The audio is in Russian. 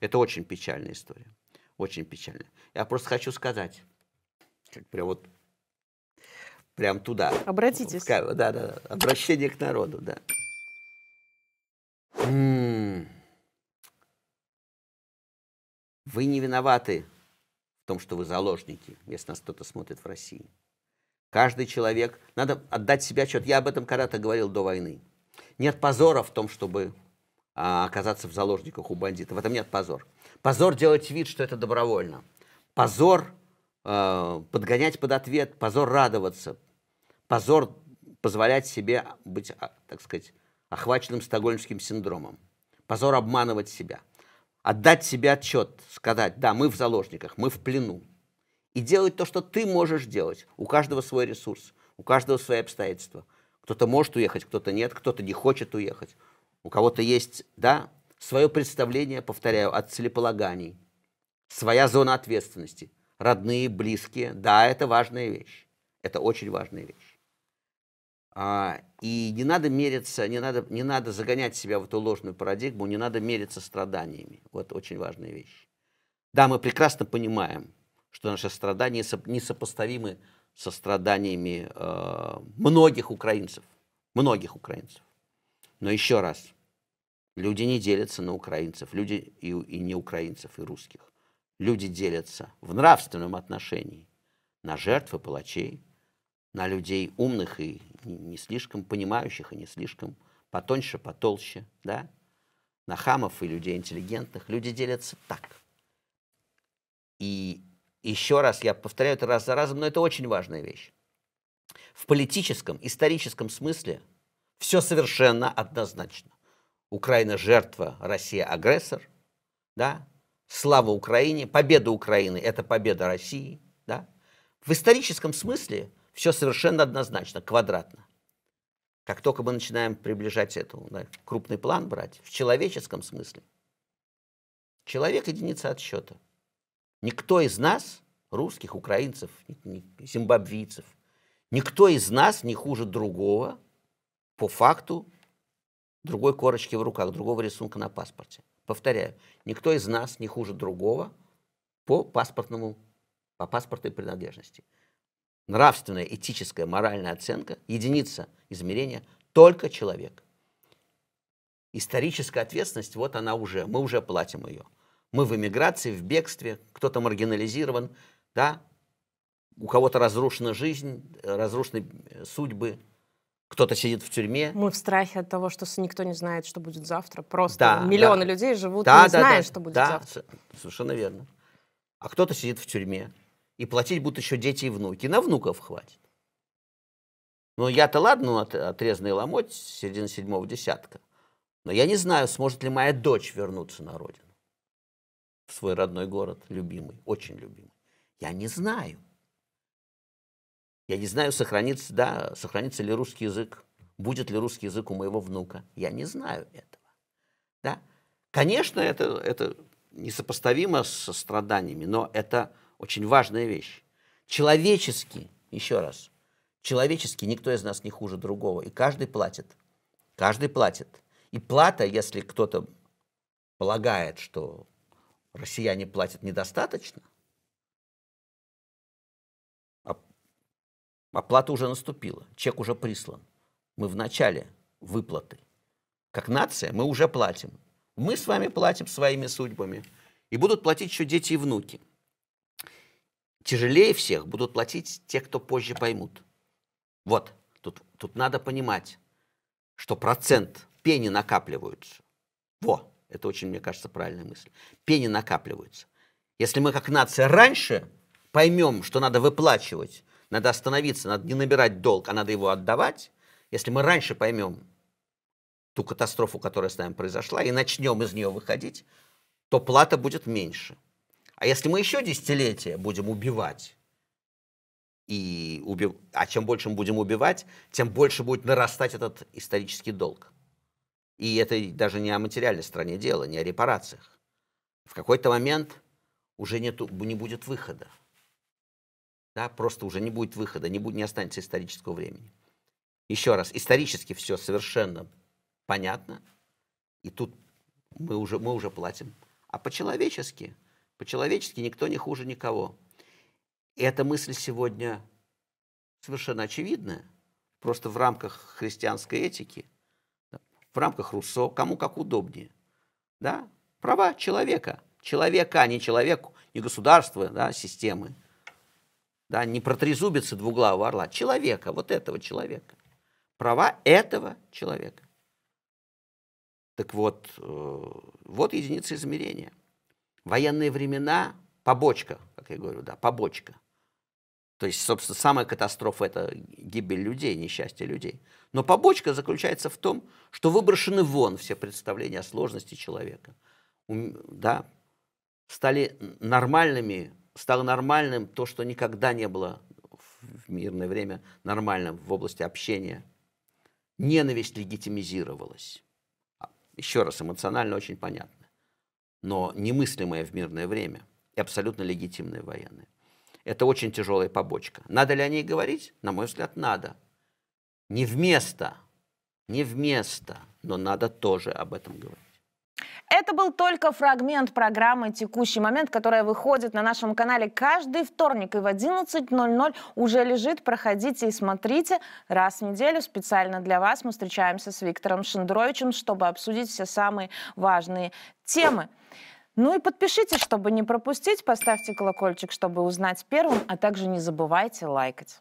Это очень печальная история. Очень печальная. Я просто хочу сказать, прям вот прям туда. Обратитесь. Да, да, да. Обращение к народу, да. Вы не виноваты в том, что вы заложники, если нас кто-то смотрит в России. Каждый человек... Надо отдать себя отчет. Я об этом когда-то говорил до войны. Нет позора в том, чтобы а, оказаться в заложниках у бандита В этом нет позор. Позор делать вид, что это добровольно. Позор э, подгонять под ответ, позор радоваться, позор позволять себе быть, а, так сказать, охваченным стокгольмским синдромом. Позор обманывать себя. Отдать себе отчет, сказать, да, мы в заложниках, мы в плену. И делать то, что ты можешь делать. У каждого свой ресурс, у каждого свои обстоятельства. Кто-то может уехать, кто-то нет, кто-то не хочет уехать. У кого-то есть, да, свое представление, повторяю, от целеполаганий, своя зона ответственности, родные, близкие. Да, это важная вещь. Это очень важная вещь. А, и не надо мериться, не надо, не надо загонять себя в эту ложную парадигму, не надо мериться страданиями. Вот очень важная вещь. Да, мы прекрасно понимаем, что наши страдания несопоставимы со страданиями э, многих украинцев. Многих украинцев. Но еще раз, люди не делятся на украинцев, люди и, и не украинцев, и русских. Люди делятся в нравственном отношении на жертв и палачей, на людей умных и не слишком понимающих, и не слишком потоньше, потолще, да? на хамов и людей интеллигентных. Люди делятся так. И еще раз, я повторяю это раз за разом, но это очень важная вещь. В политическом, историческом смысле – все совершенно однозначно. Украина жертва, Россия агрессор. Да? Слава Украине, победа Украины – это победа России. Да? В историческом смысле все совершенно однозначно, квадратно. Как только мы начинаем приближать эту да, крупный план брать, в человеческом смысле, человек – единица отсчета. Никто из нас, русских, украинцев, зимбабвийцев, никто из нас не хуже другого – по факту другой корочки в руках, другого рисунка на паспорте. Повторяю, никто из нас не хуже другого по паспортному, по паспортной принадлежности. Нравственная, этическая, моральная оценка, единица измерения только человек. Историческая ответственность, вот она уже, мы уже платим ее. Мы в эмиграции, в бегстве, кто-то маргинализирован, да, у кого-то разрушена жизнь, разрушены э, судьбы, кто-то сидит в тюрьме. Мы в страхе от того, что никто не знает, что будет завтра. Просто да, миллионы да. людей живут, да, не да, зная, да, что будет да, завтра. Совершенно верно. А кто-то сидит в тюрьме. И платить будут еще дети и внуки. На внуков хватит. Ну, я-то ладно, от, отрезанный ломоть середины седьмого десятка. Но я не знаю, сможет ли моя дочь вернуться на родину. В свой родной город, любимый, очень любимый. Я не знаю. Я не знаю, сохранится, да, сохранится ли русский язык, будет ли русский язык у моего внука. Я не знаю этого. Да? Конечно, это, это несопоставимо со страданиями, но это очень важная вещь. Человечески, еще раз, человечески никто из нас не хуже другого, и каждый платит. Каждый платит. И плата, если кто-то полагает, что россияне платят недостаточно – Оплата уже наступила, чек уже прислан. Мы в начале выплаты. Как нация мы уже платим. Мы с вами платим своими судьбами. И будут платить еще дети и внуки. Тяжелее всех будут платить те, кто позже поймут. Вот, тут, тут надо понимать, что процент пени накапливаются. Во, это очень, мне кажется, правильная мысль. Пени накапливаются. Если мы как нация раньше поймем, что надо выплачивать надо остановиться, надо не набирать долг, а надо его отдавать. Если мы раньше поймем ту катастрофу, которая с нами произошла, и начнем из нее выходить, то плата будет меньше. А если мы еще десятилетия будем убивать, и убив... а чем больше мы будем убивать, тем больше будет нарастать этот исторический долг. И это даже не о материальной стороне дела, не о репарациях. В какой-то момент уже нету, не будет выхода. Да, просто уже не будет выхода, не, будет, не останется исторического времени. Еще раз, исторически все совершенно понятно, и тут мы уже, мы уже платим. А по-человечески, по-человечески никто не хуже никого. И эта мысль сегодня совершенно очевидная, просто в рамках христианской этики, в рамках Руссо, кому как удобнее. Да? Права человека, человека, а не человеку, не государства, да, системы да, не протрезубится двуглавого орла, человека, вот этого человека. Права этого человека. Так вот, э, вот единица измерения. Военные времена – побочка, как я говорю, да, побочка. То есть, собственно, самая катастрофа – это гибель людей, несчастье людей. Но побочка заключается в том, что выброшены вон все представления о сложности человека. Да, стали нормальными стало нормальным то, что никогда не было в мирное время нормальным в области общения. Ненависть легитимизировалась. А, еще раз, эмоционально очень понятно. Но немыслимое в мирное время и абсолютно легитимные военные. Это очень тяжелая побочка. Надо ли о ней говорить? На мой взгляд, надо. Не вместо, не вместо, но надо тоже об этом говорить. Это был только фрагмент программы «Текущий момент», которая выходит на нашем канале каждый вторник и в 11.00 уже лежит. Проходите и смотрите. Раз в неделю специально для вас мы встречаемся с Виктором Шендровичем, чтобы обсудить все самые важные темы. Ну и подпишитесь, чтобы не пропустить, поставьте колокольчик, чтобы узнать первым, а также не забывайте лайкать.